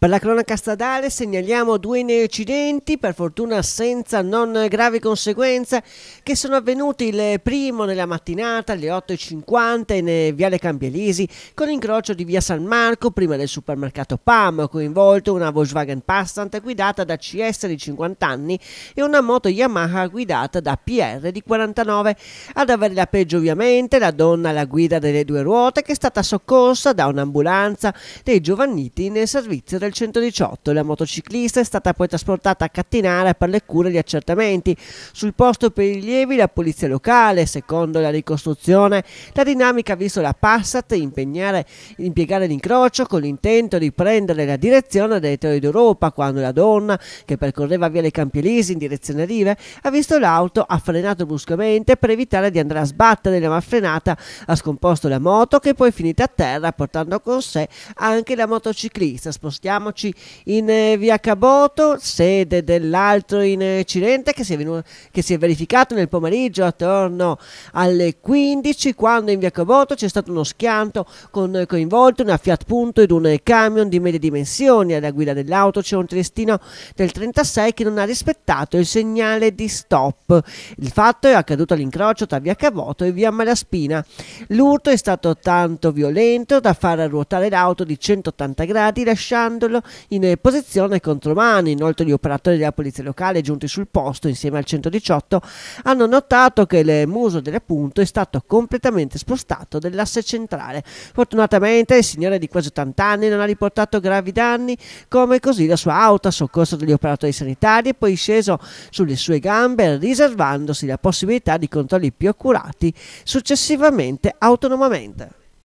Per la cronaca stradale segnaliamo due incidenti, per fortuna senza non gravi conseguenze, che sono avvenuti il primo nella mattinata alle 8.50 in eh, Viale Cambielisi con incrocio di Via San Marco prima del supermercato Pam, coinvolto una Volkswagen Passant guidata da CS di 50 anni e una moto Yamaha guidata da PR di 49. Ad avere la peggio ovviamente la donna alla guida delle due ruote che è stata soccorsa da un'ambulanza dei giovanniti nel servizio del del 118. La motociclista è stata poi trasportata a Cattinara per le cure e gli accertamenti. Sul posto per i rilievi la polizia locale, secondo la ricostruzione, la dinamica ha visto la Passat impiegare l'incrocio con l'intento di prendere la direzione dei territori d'Europa quando la donna, che percorreva via le Campi Elisi in direzione Rive, ha visto l'auto, ha frenato bruscamente per evitare di andare a sbattere la frenata, ha scomposto la moto che poi è finita a terra portando con sé anche la motociclista. Spostiamo troviamoci in eh, via Caboto, sede dell'altro incidente eh, che si, venuto, che si, è verificato nel pomeriggio attorno alle 15 quando in via Caboto c'è stato uno schianto con eh, coinvolto una Fiat Punto ed un camion di medie dimensioni. Alla guida dell'auto c'è un triestino del 36 che non ha rispettato il segnale di stop. Il fatto è accaduto all'incrocio tra via Caboto e via Malaspina. L'urto è stato tanto violento da far ruotare l'auto di 180 gradi lasciando Bartolo in eh, posizione contro mani. Inoltre gli operatori della polizia locale giunti sul posto insieme al 118 hanno notato che il muso delle punte è stato completamente spostato dell'asse centrale. Fortunatamente il signore di quasi 80 anni non ha riportato gravi danni come così la sua auto a soccorso degli operatori sanitari e poi sceso sulle sue gambe riservandosi la possibilità di controlli più accurati successivamente autonomamente.